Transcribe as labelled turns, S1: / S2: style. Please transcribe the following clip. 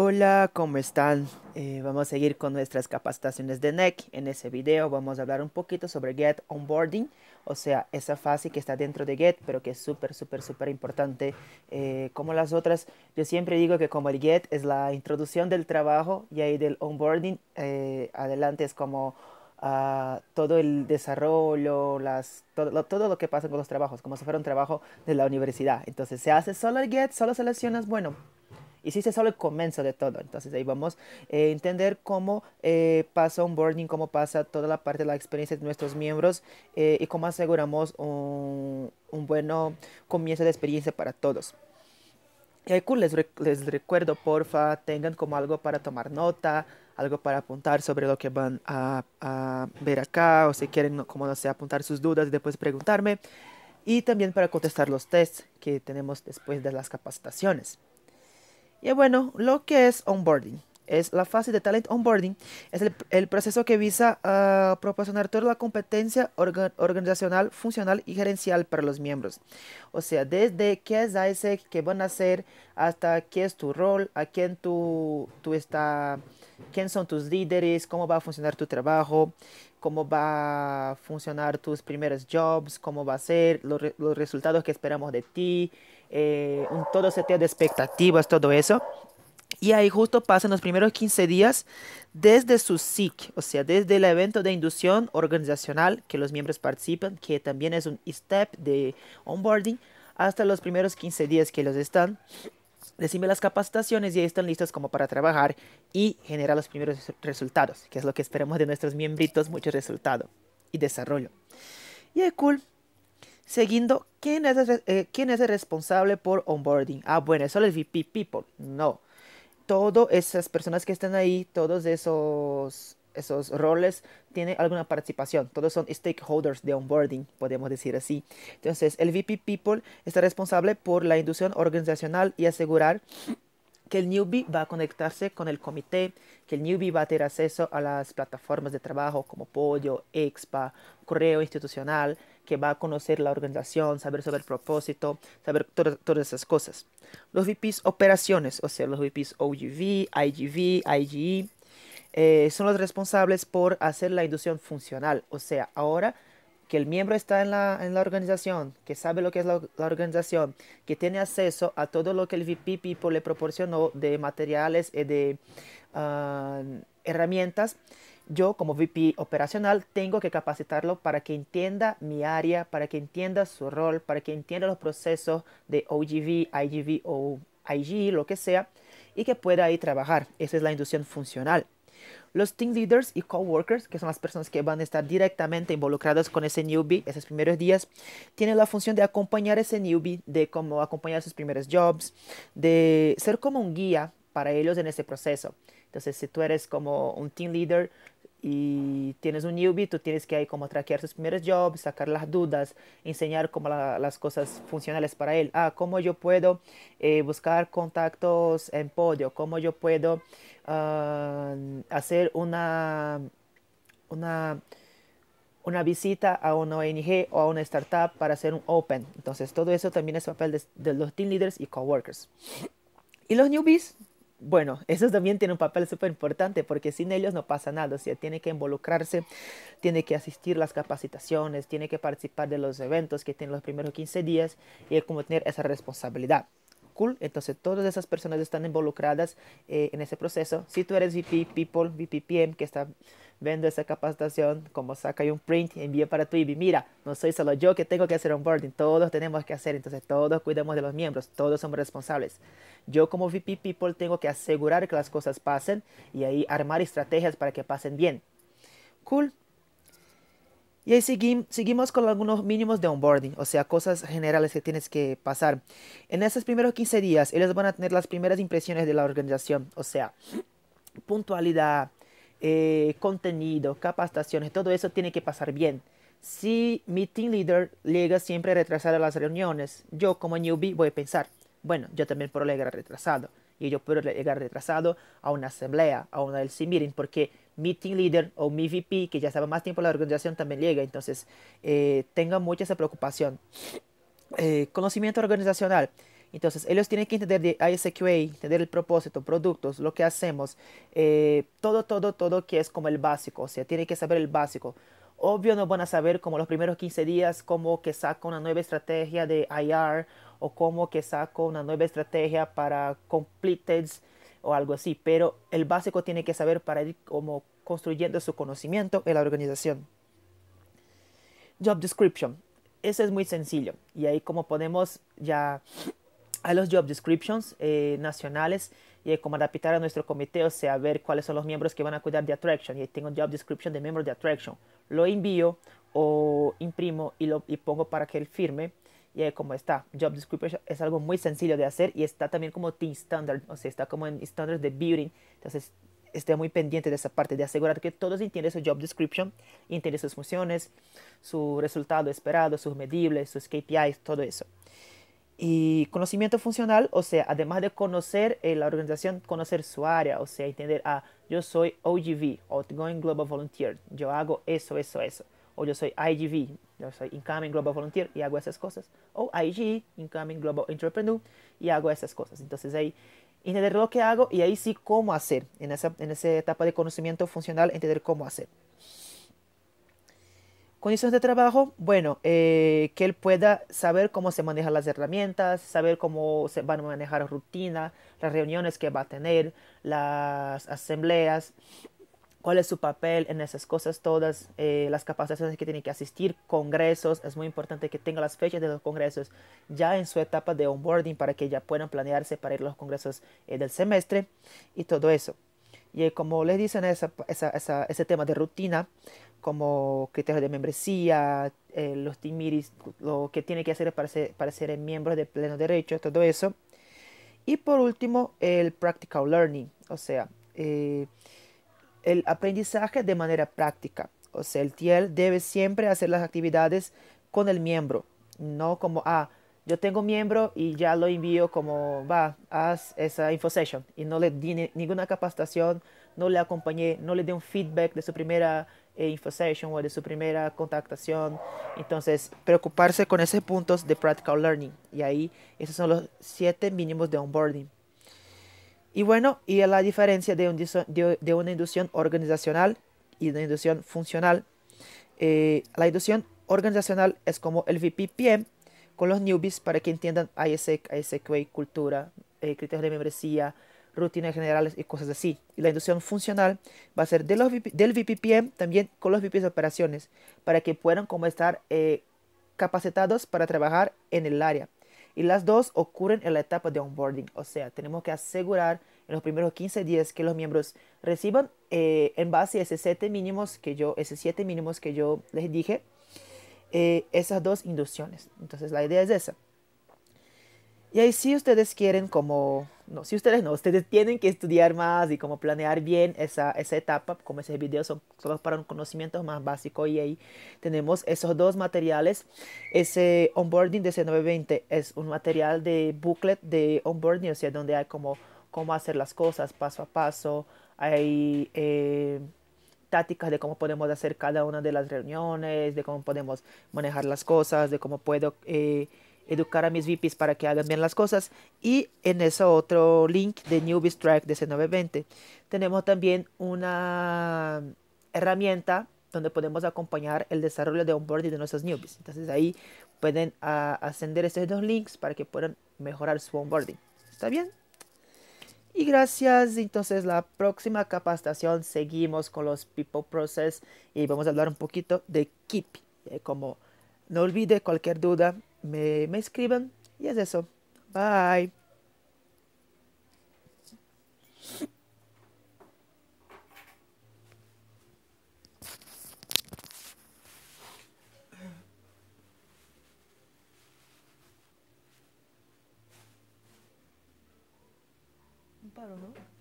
S1: Hola, ¿cómo están? Eh, vamos a seguir con nuestras capacitaciones de NEC. En ese video vamos a hablar un poquito sobre Get Onboarding, o sea, esa fase que está dentro de Get, pero que es súper, súper, súper importante. Eh, como las otras, yo siempre digo que como el Get es la introducción del trabajo y ahí del Onboarding, eh, adelante es como ah, todo el desarrollo, las, todo lo que pasa con los trabajos, como si fuera un trabajo de la universidad. Entonces se hace solo el Get, solo seleccionas, bueno, y si se solo el comienzo de todo. Entonces ahí vamos a eh, entender cómo eh, pasa un boarding, cómo pasa toda la parte de la experiencia de nuestros miembros eh, y cómo aseguramos un, un bueno comienzo de experiencia para todos. les, les recuerdo, porfa, tengan como algo para tomar nota, algo para apuntar sobre lo que van a, a ver acá, o si quieren, como no sé, apuntar sus dudas y después preguntarme. Y también para contestar los tests que tenemos después de las capacitaciones. Y bueno, lo que es onboarding. Es la fase de talent onboarding. Es el, proceso que visa a ah, proporcionar toda la competencia organizacional, funcional y gerencial para los miembros. O sea, desde qué es ISEC, qué van a hacer, hasta qué es tu rol, a quién tú, tú está, quién son tus líderes, cómo va a funcionar tu trabajo, cómo va a funcionar tus primeros jobs, cómo va a ser, los, los resultados que esperamos de ti, eh, un todo seteo de expectativas, todo eso. Y ahí justo pasan los primeros 15 días desde su SIC, o sea, desde el evento de inducción organizacional que los miembros participan, que también es un step de onboarding, hasta los primeros 15 días que los están. Reciben las capacitaciones y ahí están listos como para trabajar y generar los primeros resultados, que es lo que esperamos de nuestros miembros mucho resultado y desarrollo. Y es cool, Seguindo, ¿quién es, el, eh, ¿quién es el responsable por onboarding? Ah, bueno, eso es VP People. No. Todas esas personas que están ahí, todos esos, esos roles tienen alguna participación. Todos son stakeholders de onboarding, podemos decir así. Entonces, el VP People está responsable por la inducción organizacional y asegurar que el newbie va a conectarse con el comité, que el newbie va a tener acceso a las plataformas de trabajo como Pollo, Expa, Correo Institucional, que va a conocer la organización, saber sobre el propósito, saber todas esas cosas. Los VPs operaciones, o sea, los VPs OGV, IGV, IGE, eh, son los responsables por hacer la inducción funcional, o sea, ahora que el miembro está en la, organización, que sabe lo que es la, organización, que tiene acceso a todo lo que el VP People le proporcionó de materiales y eh, de ah, herramientas, yo como VP operacional tengo que capacitarlo para que entienda mi área, para que entienda su rol, para que entienda los procesos de OGV, IGV o IG, lo que sea, y que pueda ahí trabajar. Esa es la inducción funcional. Los team leaders y coworkers, que son las personas que van a estar directamente involucradas con ese newbie esos primeros días, tienen la función de acompañar a ese newbie, de cómo acompañar sus primeros jobs, de ser como un guía para ellos en ese proceso. Entonces, si tú eres como un team leader, y tienes un newbie, tú tienes que ir como traquear sus primeros jobs, sacar las dudas, enseñar como las cosas funcionales para él. Ah, cómo yo puedo eh, buscar contactos en podio, cómo yo puedo hacer una, una, visita a una ONG o a una startup para hacer un open. Entonces todo eso también es papel de, los team leaders y coworkers. Y los newbies, bueno, esos también tienen un papel súper importante porque sin ellos no pasa nada, o sea, tiene que involucrarse, tiene que asistir a las capacitaciones, tiene que participar de los eventos que tienen los primeros 15 días y es como tener esa responsabilidad cool. Entonces todas esas personas están involucradas eh, en ese proceso. Si tú eres VP People, VPPM, que está viendo esa capacitación, como saca un print, envía para tu IBI. Mira, no soy solo yo que tengo que hacer onboarding, todos tenemos que hacer, entonces todos cuidamos de los miembros, todos somos responsables. Yo como VP People tengo que asegurar que las cosas pasen y ahí armar estrategias para que pasen bien. Cool, y ahí seguimos con algunos mínimos de onboarding, o sea, cosas generales que tienes que pasar. En esos primeros 15 días, ellos van a tener las primeras impresiones de la organización, o sea, puntualidad, eh, contenido, capacitaciones, todo eso tiene que pasar bien. Si mi team leader llega siempre retrasado a las reuniones, yo como newbie voy a pensar, bueno, yo también puedo llegar retrasado. Y yo puedo llegar retrasado a una asamblea, a una del meeting, porque Meeting Leader o MVP, que ya estaba más tiempo en la organización, también llega. Entonces, eh, tengan mucha esa preocupación. Eh, conocimiento organizacional. Entonces, ellos tienen que entender de ISQA, entender el propósito, productos, lo que hacemos, eh, todo, todo, todo que es como el básico. O sea, tienen que saber el básico. Obvio no van a saber como los primeros 15 días cómo que saco una nueva estrategia de IR o cómo que saco una nueva estrategia para completed o algo así, pero el básico tiene que saber para ir como construyendo su conocimiento en la organización. Job description. Eso es muy sencillo y ahí como podemos ya a los job descriptions eh, nacionales y como adaptar a nuestro comité, o sea, ver cuáles son los miembros que van a cuidar de Attraction. Y tengo job description de miembros de Attraction. Lo envío o imprimo y, lo, pongo para que él firme ya eh, como está Job Description, es algo muy sencillo de hacer y está también como Team Standard, o sea, está como en Standards de Building. Entonces, esté muy pendiente de esa parte, de asegurar que todos entiendan su Job Description, entiendan sus funciones, su resultado esperado, sus medibles, sus KPIs, todo eso. Y conocimiento funcional, o sea, además de conocer eh, la organización, conocer su área, o sea, entender, a ah, yo soy OGV, Outgoing Global Volunteer, yo hago eso, eso, eso, o yo soy IGV, yo soy Incoming Global Volunteer y hago esas cosas. O IG, Incoming Global Entrepreneur, y hago esas cosas. Entonces ahí entender lo que hago y ahí sí cómo hacer. En esa, en etapa de conocimiento funcional, entender cómo hacer. Condiciones de trabajo, bueno, eh, que él pueda saber cómo se manejan las herramientas, saber cómo se van a manejar rutina, las reuniones que va a tener, las asambleas, cuál es su papel en esas cosas todas, eh, las capacitaciones que tiene que asistir, congresos, es muy importante que tenga las fechas de los congresos ya en su etapa de onboarding para que ya puedan planearse para ir a los congresos eh, del semestre y todo eso. Y eh, como les dicen, ese tema de rutina, como criterios de membresía, los timiris, lo que tiene que hacer para ser, para ser miembro de pleno derecho, todo eso. Y por último, el practical learning, o sea, el aprendizaje de manera práctica. O sea, el TIEL debe siempre hacer las actividades con el miembro, no como, ah, yo tengo miembro y ya lo envío como, va, haz esa info session, Y no le di ninguna capacitación, no le acompañé, no le di un feedback de su primera eh, info session o de su primera contactación. Entonces, preocuparse con esos puntos de practical learning. Y ahí, esos son los siete mínimos de onboarding. Y bueno, y la diferencia de, una inducción organizacional y una inducción funcional. Eh, la inducción organizacional es como el VPPM con los newbies para que entiendan ISEC, ISEC, cultura, eh, criterios de membresía, rutinas generales y cosas así. Y la inducción funcional va a ser del VPPM también con los VPs de operaciones para que puedan como estar eh, capacitados para trabajar en el área. Y las dos ocurren en la etapa de onboarding, o sea, tenemos que asegurar en los primeros 15 días que los miembros reciban eh, en base a ese 7 mínimos que yo, ese siete mínimos que yo les dije, eh, esas dos inducciones. Entonces la idea es esa. Y ahí si ustedes quieren como, no, si ustedes no, ustedes tienen que estudiar más y como planear bien esa, esa etapa, como ese video son solo para un conocimiento más básico y ahí tenemos esos dos materiales. Ese onboarding de C920 es un material de booklet de onboarding, o sea, donde hay como cómo hacer las cosas paso a paso, hay... Eh, tácticas de cómo podemos hacer cada una de las reuniones, de cómo podemos manejar las cosas, de cómo puedo eh, educar a mis VIPs para que hagan bien las cosas. Y en ese otro link de Newbie Track de C920 tenemos también una herramienta donde podemos acompañar el desarrollo de onboarding de nuestros newbies. Entonces ahí pueden ah, ascender estos dos links para que puedan mejorar su onboarding. ¿Está bien? Y gracias. Entonces la próxima capacitación seguimos con los People Process y vamos a hablar un poquito de Keep. Eh, como no olvide cualquier duda, me, me escriban. Y es eso. Bye. Paro, ¿no?